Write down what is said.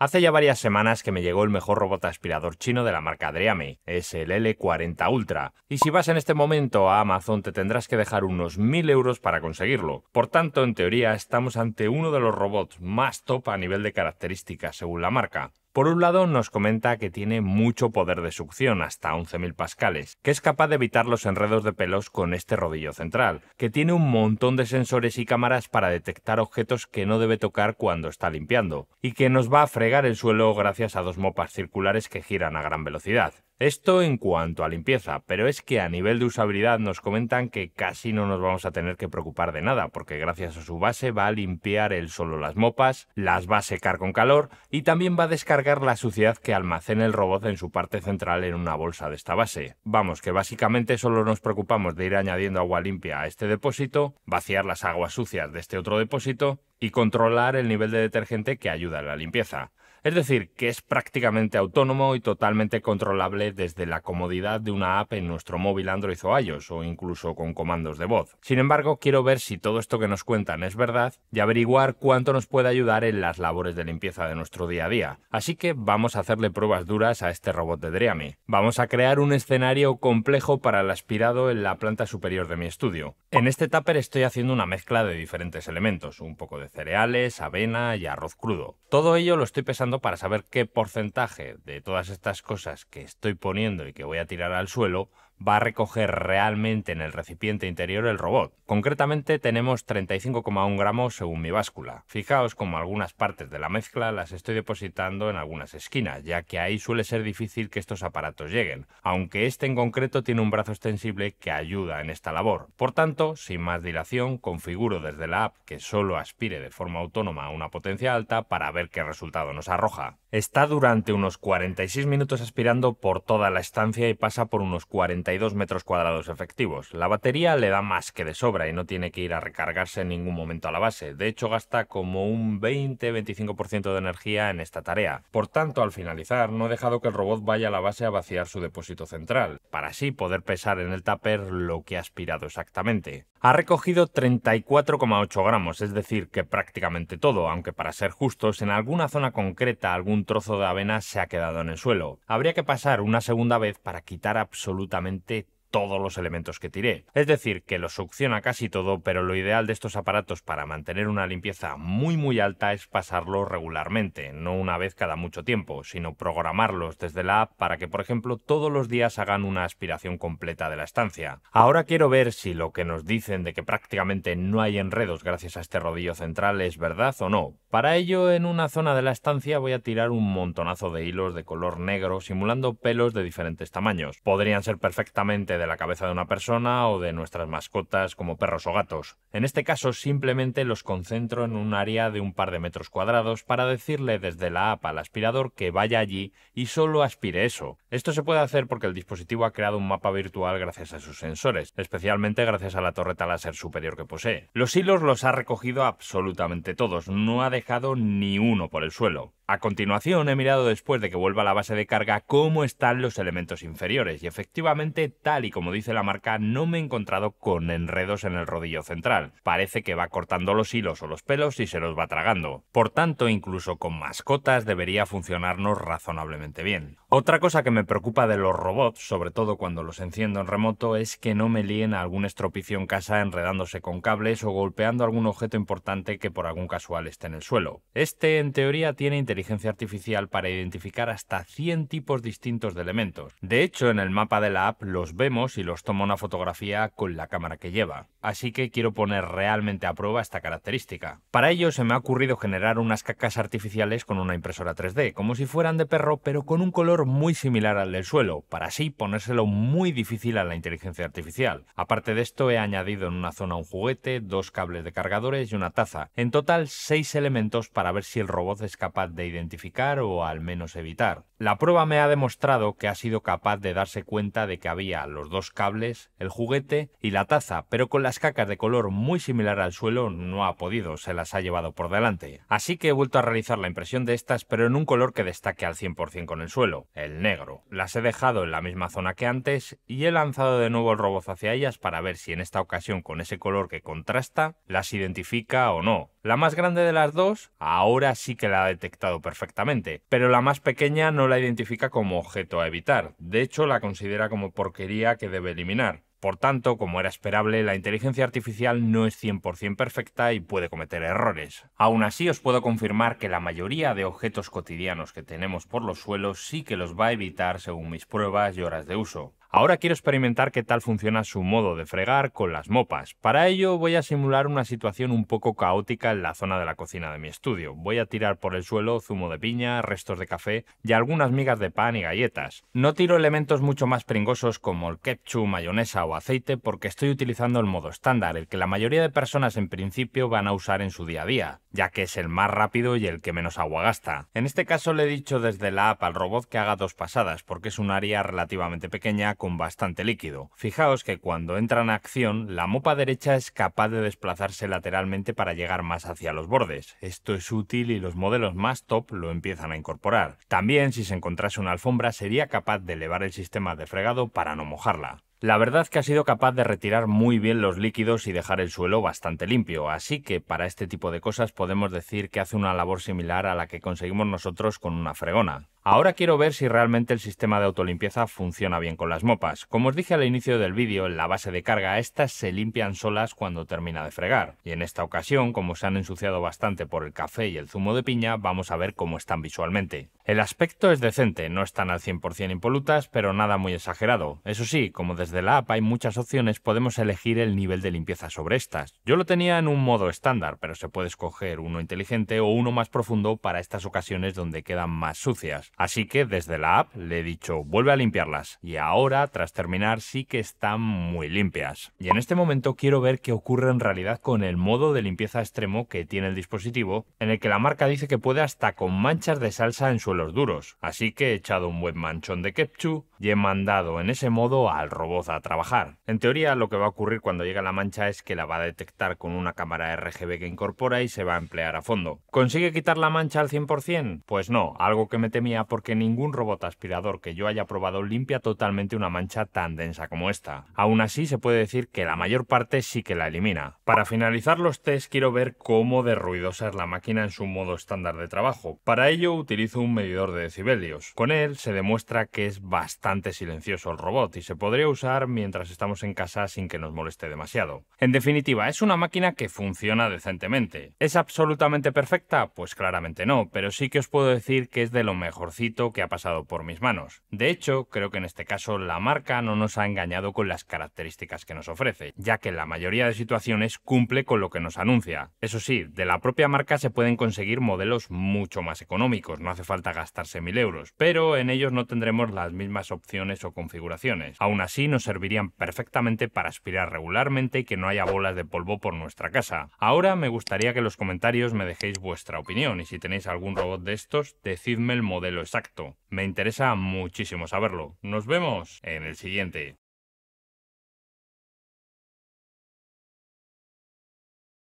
Hace ya varias semanas que me llegó el mejor robot aspirador chino de la marca Dreame, es el L40 Ultra, y si vas en este momento a Amazon te tendrás que dejar unos 1000 euros para conseguirlo. Por tanto, en teoría, estamos ante uno de los robots más top a nivel de características según la marca. Por un lado, nos comenta que tiene mucho poder de succión, hasta 11.000 pascales, que es capaz de evitar los enredos de pelos con este rodillo central, que tiene un montón de sensores y cámaras para detectar objetos que no debe tocar cuando está limpiando, y que nos va a fregar el suelo gracias a dos mopas circulares que giran a gran velocidad. Esto en cuanto a limpieza, pero es que a nivel de usabilidad nos comentan que casi no nos vamos a tener que preocupar de nada, porque gracias a su base va a limpiar él solo las mopas, las va a secar con calor y también va a descargar la suciedad que almacena el robot en su parte central en una bolsa de esta base. Vamos, que básicamente solo nos preocupamos de ir añadiendo agua limpia a este depósito, vaciar las aguas sucias de este otro depósito y controlar el nivel de detergente que ayuda a la limpieza. Es decir, que es prácticamente autónomo y totalmente controlable desde la comodidad de una app en nuestro móvil Android o iOS o incluso con comandos de voz. Sin embargo, quiero ver si todo esto que nos cuentan es verdad y averiguar cuánto nos puede ayudar en las labores de limpieza de nuestro día a día. Así que vamos a hacerle pruebas duras a este robot de Dreamy. Vamos a crear un escenario complejo para el aspirado en la planta superior de mi estudio. En este tupper estoy haciendo una mezcla de diferentes elementos, un poco de cereales, avena y arroz crudo. Todo ello lo estoy pesando para saber qué porcentaje de todas estas cosas que estoy poniendo y que voy a tirar al suelo va a recoger realmente en el recipiente interior el robot. Concretamente tenemos 35,1 gramos según mi báscula. Fijaos como algunas partes de la mezcla las estoy depositando en algunas esquinas, ya que ahí suele ser difícil que estos aparatos lleguen, aunque este en concreto tiene un brazo extensible que ayuda en esta labor. Por tanto, sin más dilación, configuro desde la app que solo aspire de forma autónoma a una potencia alta para ver qué resultado nos arroja. Está durante unos 46 minutos aspirando por toda la estancia y pasa por unos 40 y2 metros cuadrados efectivos. La batería le da más que de sobra y no tiene que ir a recargarse en ningún momento a la base. De hecho, gasta como un 20-25% de energía en esta tarea. Por tanto, al finalizar, no he dejado que el robot vaya a la base a vaciar su depósito central, para así poder pesar en el tupper lo que ha aspirado exactamente. Ha recogido 34,8 gramos, es decir, que prácticamente todo, aunque para ser justos, en alguna zona concreta algún trozo de avena se ha quedado en el suelo. Habría que pasar una segunda vez para quitar absolutamente ante todos los elementos que tiré. Es decir, que lo succiona casi todo, pero lo ideal de estos aparatos para mantener una limpieza muy muy alta es pasarlo regularmente, no una vez cada mucho tiempo, sino programarlos desde la app para que, por ejemplo, todos los días hagan una aspiración completa de la estancia. Ahora quiero ver si lo que nos dicen de que prácticamente no hay enredos gracias a este rodillo central es verdad o no. Para ello, en una zona de la estancia voy a tirar un montonazo de hilos de color negro simulando pelos de diferentes tamaños. Podrían ser perfectamente de la cabeza de una persona o de nuestras mascotas como perros o gatos. En este caso simplemente los concentro en un área de un par de metros cuadrados para decirle desde la app al aspirador que vaya allí y solo aspire eso. Esto se puede hacer porque el dispositivo ha creado un mapa virtual gracias a sus sensores, especialmente gracias a la torreta láser superior que posee. Los hilos los ha recogido absolutamente todos, no ha dejado ni uno por el suelo. A continuación he mirado después de que vuelva a la base de carga cómo están los elementos inferiores y efectivamente, tal y como dice la marca, no me he encontrado con enredos en el rodillo central. Parece que va cortando los hilos o los pelos y se los va tragando. Por tanto, incluso con mascotas debería funcionarnos razonablemente bien. Otra cosa que me preocupa de los robots, sobre todo cuando los enciendo en remoto, es que no me líen a algún estropicio en casa enredándose con cables o golpeando algún objeto importante que por algún casual esté en el suelo. Este, en teoría, tiene interés inteligencia artificial para identificar hasta 100 tipos distintos de elementos. De hecho, en el mapa de la app los vemos y los toma una fotografía con la cámara que lleva. Así que quiero poner realmente a prueba esta característica. Para ello se me ha ocurrido generar unas cacas artificiales con una impresora 3D, como si fueran de perro pero con un color muy similar al del suelo, para así ponérselo muy difícil a la inteligencia artificial. Aparte de esto he añadido en una zona un juguete, dos cables de cargadores y una taza. En total, seis elementos para ver si el robot es capaz de identificar o al menos evitar. La prueba me ha demostrado que ha sido capaz de darse cuenta de que había los dos cables, el juguete y la taza, pero con las cacas de color muy similar al suelo no ha podido, se las ha llevado por delante. Así que he vuelto a realizar la impresión de estas, pero en un color que destaque al 100% con el suelo, el negro. Las he dejado en la misma zona que antes y he lanzado de nuevo el robot hacia ellas para ver si en esta ocasión con ese color que contrasta las identifica o no. La más grande de las dos ahora sí que la ha detectado perfectamente, pero la más pequeña no la identifica como objeto a evitar, de hecho la considera como porquería que debe eliminar. Por tanto, como era esperable, la inteligencia artificial no es 100% perfecta y puede cometer errores. Aún así, os puedo confirmar que la mayoría de objetos cotidianos que tenemos por los suelos sí que los va a evitar según mis pruebas y horas de uso. Ahora quiero experimentar qué tal funciona su modo de fregar con las mopas. Para ello voy a simular una situación un poco caótica en la zona de la cocina de mi estudio. Voy a tirar por el suelo zumo de piña, restos de café y algunas migas de pan y galletas. No tiro elementos mucho más pringosos como el ketchup, mayonesa o aceite porque estoy utilizando el modo estándar, el que la mayoría de personas en principio van a usar en su día a día, ya que es el más rápido y el que menos agua gasta. En este caso le he dicho desde la app al robot que haga dos pasadas porque es un área relativamente pequeña con bastante líquido. Fijaos que cuando entra en acción, la mopa derecha es capaz de desplazarse lateralmente para llegar más hacia los bordes. Esto es útil y los modelos más top lo empiezan a incorporar. También, si se encontrase una alfombra, sería capaz de elevar el sistema de fregado para no mojarla. La verdad que ha sido capaz de retirar muy bien los líquidos y dejar el suelo bastante limpio, así que para este tipo de cosas podemos decir que hace una labor similar a la que conseguimos nosotros con una fregona. Ahora quiero ver si realmente el sistema de autolimpieza funciona bien con las mopas. Como os dije al inicio del vídeo, en la base de carga estas se limpian solas cuando termina de fregar. Y en esta ocasión, como se han ensuciado bastante por el café y el zumo de piña, vamos a ver cómo están visualmente. El aspecto es decente, no están al 100% impolutas, pero nada muy exagerado. Eso sí, como desde la app hay muchas opciones, podemos elegir el nivel de limpieza sobre estas. Yo lo tenía en un modo estándar, pero se puede escoger uno inteligente o uno más profundo para estas ocasiones donde quedan más sucias. Así que desde la app le he dicho, vuelve a limpiarlas. Y ahora, tras terminar, sí que están muy limpias. Y en este momento quiero ver qué ocurre en realidad con el modo de limpieza extremo que tiene el dispositivo, en el que la marca dice que puede hasta con manchas de salsa en suelos duros. Así que he echado un buen manchón de ketchup y he mandado en ese modo al robot a trabajar. En teoría, lo que va a ocurrir cuando llega la mancha es que la va a detectar con una cámara RGB que incorpora y se va a emplear a fondo. ¿Consigue quitar la mancha al 100%? Pues no, algo que me temía porque ningún robot aspirador que yo haya probado limpia totalmente una mancha tan densa como esta. Aún así se puede decir que la mayor parte sí que la elimina. Para finalizar los test quiero ver cómo de ruidosa es la máquina en su modo estándar de trabajo. Para ello utilizo un medidor de decibelios. Con él se demuestra que es bastante silencioso el robot y se podría usar mientras estamos en casa sin que nos moleste demasiado. En definitiva, es una máquina que funciona decentemente. ¿Es absolutamente perfecta? Pues claramente no, pero sí que os puedo decir que es de lo mejor que ha pasado por mis manos. De hecho, creo que en este caso la marca no nos ha engañado con las características que nos ofrece, ya que en la mayoría de situaciones cumple con lo que nos anuncia. Eso sí, de la propia marca se pueden conseguir modelos mucho más económicos, no hace falta gastarse mil euros, pero en ellos no tendremos las mismas opciones o configuraciones. Aún así, nos servirían perfectamente para aspirar regularmente y que no haya bolas de polvo por nuestra casa. Ahora me gustaría que en los comentarios me dejéis vuestra opinión y si tenéis algún robot de estos, decidme el modelo exacto. Me interesa muchísimo saberlo. Nos vemos en el siguiente.